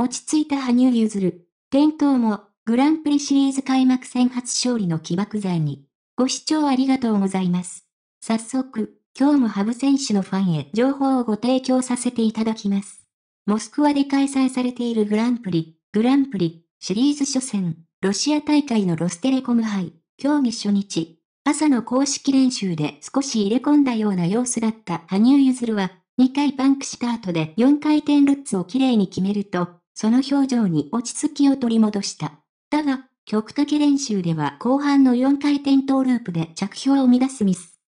落ち着いた羽生結弦。転倒も、グランプリシリーズ開幕戦初勝利の起爆剤に。ご視聴ありがとうございます。早速、今日も羽生選手のファンへ情報をご提供させていただきます。モスクワで開催されているグランプリ、グランプリ、シリーズ初戦、ロシア大会のロステレコム杯、競技初日、朝の公式練習で少し入れ込んだような様子だった羽生結弦は、2回パンクした後で4回転ルッツをきれいに決めると、その表情に落ち着きを取り戻した。だが、曲かけ練習では後半の4回転トーループで着氷を乱すミス。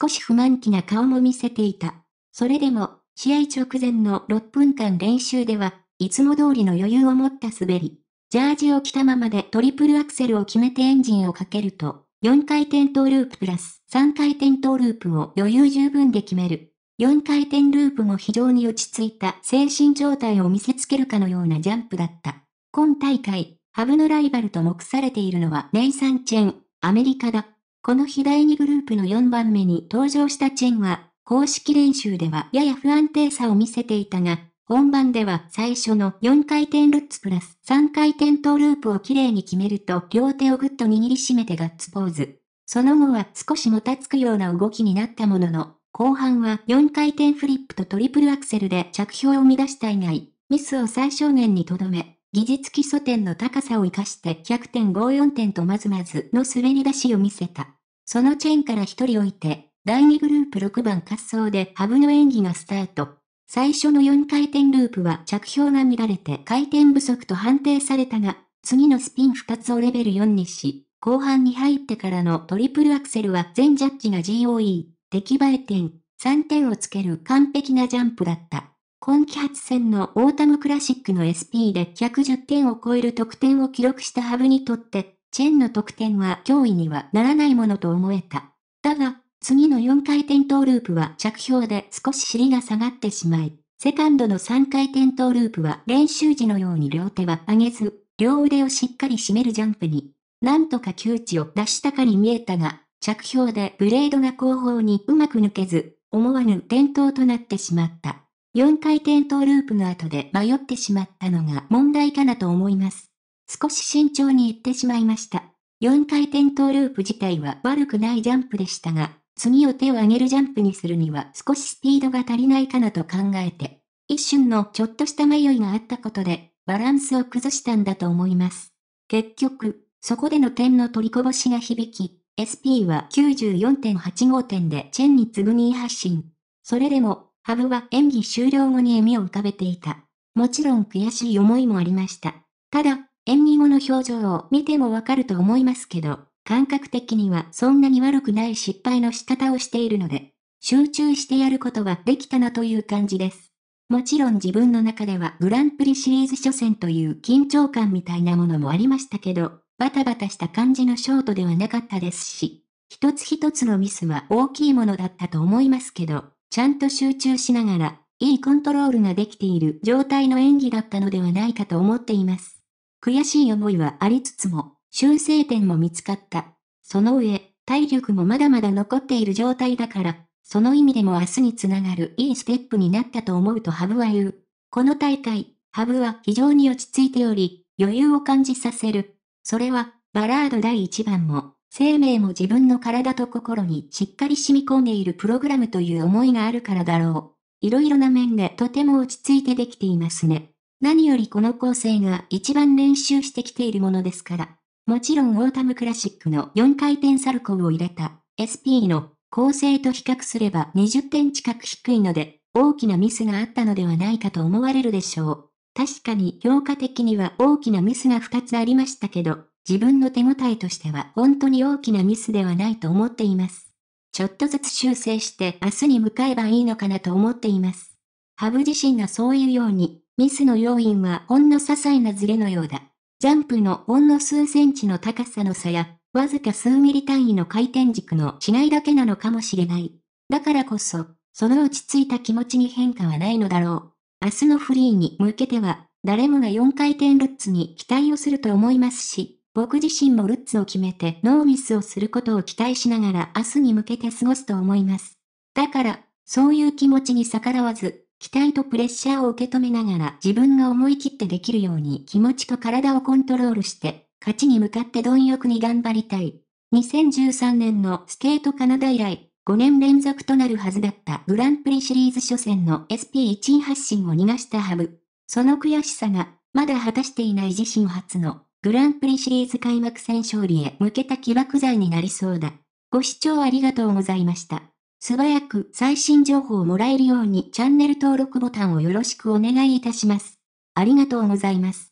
少し不満気な顔も見せていた。それでも、試合直前の6分間練習では、いつも通りの余裕を持った滑り。ジャージを着たままでトリプルアクセルを決めてエンジンをかけると、4回転トーループプラス3回転トーループを余裕十分で決める。4回転ループも非常に落ち着いた精神状態を見せつけるかのようなジャンプだった。今大会、ハブのライバルと目されているのはネイサン・チェン、アメリカだ。この日第2グループの4番目に登場したチェンは、公式練習ではやや不安定さを見せていたが、本番では最初の4回転ルッツプラス3回転トーループをきれいに決めると両手をぐっと握りしめてガッツポーズ。その後は少しもたつくような動きになったものの、後半は4回転フリップとトリプルアクセルで着氷を生み出した以外、ミスを最小限にとどめ、技術基礎点の高さを活かして100.54点とまずまずの滑り出しを見せた。そのチェーンから一人置いて、第2グループ6番滑走でハブの演技がスタート。最初の4回転ループは着氷が乱れて回転不足と判定されたが、次のスピン2つをレベル4にし、後半に入ってからのトリプルアクセルは全ジャッジが GOE。出来栄え点、3点をつける完璧なジャンプだった。今季初戦のオータムクラシックの SP で110点を超える得点を記録したハブにとって、チェンの得点は脅威にはならないものと思えた。だが、次の4回転トーループは着氷で少し尻が下がってしまい、セカンドの3回転トーループは練習時のように両手は上げず、両腕をしっかり締めるジャンプに、なんとか窮地を脱したかに見えたが、着氷でブレードが後方にうまく抜けず、思わぬ転倒となってしまった。4回転倒ループの後で迷ってしまったのが問題かなと思います。少し慎重に行ってしまいました。4回転倒ループ自体は悪くないジャンプでしたが、次を手を上げるジャンプにするには少しスピードが足りないかなと考えて、一瞬のちょっとした迷いがあったことで、バランスを崩したんだと思います。結局、そこでの点の取りこぼしが響き、SP は94.85点でチェンに次ぐ2位発進。それでも、ハブは演技終了後に笑みを浮かべていた。もちろん悔しい思いもありました。ただ、演技後の表情を見てもわかると思いますけど、感覚的にはそんなに悪くない失敗の仕方をしているので、集中してやることはできたなという感じです。もちろん自分の中ではグランプリシリーズ初戦という緊張感みたいなものもありましたけど、バタバタした感じのショートではなかったですし、一つ一つのミスは大きいものだったと思いますけど、ちゃんと集中しながら、いいコントロールができている状態の演技だったのではないかと思っています。悔しい思いはありつつも、修正点も見つかった。その上、体力もまだまだ残っている状態だから、その意味でも明日につながるいいステップになったと思うとハブは言う。この大会、ハブは非常に落ち着いており、余裕を感じさせるそれは、バラード第1番も、生命も自分の体と心にしっかり染み込んでいるプログラムという思いがあるからだろう。いろいろな面でとても落ち着いてできていますね。何よりこの構成が一番練習してきているものですから。もちろんオータムクラシックの4回転サルコウを入れた SP の構成と比較すれば20点近く低いので大きなミスがあったのではないかと思われるでしょう。確かに評価的には大きなミスが2つありましたけど、自分の手応えとしては本当に大きなミスではないと思っています。ちょっとずつ修正して明日に向かえばいいのかなと思っています。ハブ自身がそういうように、ミスの要因はほんの些細なズレのようだ。ジャンプのほんの数センチの高さの差や、わずか数ミリ単位の回転軸の違いだけなのかもしれない。だからこそ、その落ち着いた気持ちに変化はないのだろう。明日のフリーに向けては、誰もが4回転ルッツに期待をすると思いますし、僕自身もルッツを決めてノーミスをすることを期待しながら明日に向けて過ごすと思います。だから、そういう気持ちに逆らわず、期待とプレッシャーを受け止めながら自分が思い切ってできるように気持ちと体をコントロールして、勝ちに向かって貪欲に頑張りたい。2013年のスケートカナダ以来、5年連続となるはずだったグランプリシリーズ初戦の SP1 位発進を逃がしたハブ。その悔しさが、まだ果たしていない自身初のグランプリシリーズ開幕戦勝利へ向けた起爆剤になりそうだ。ご視聴ありがとうございました。素早く最新情報をもらえるようにチャンネル登録ボタンをよろしくお願いいたします。ありがとうございます。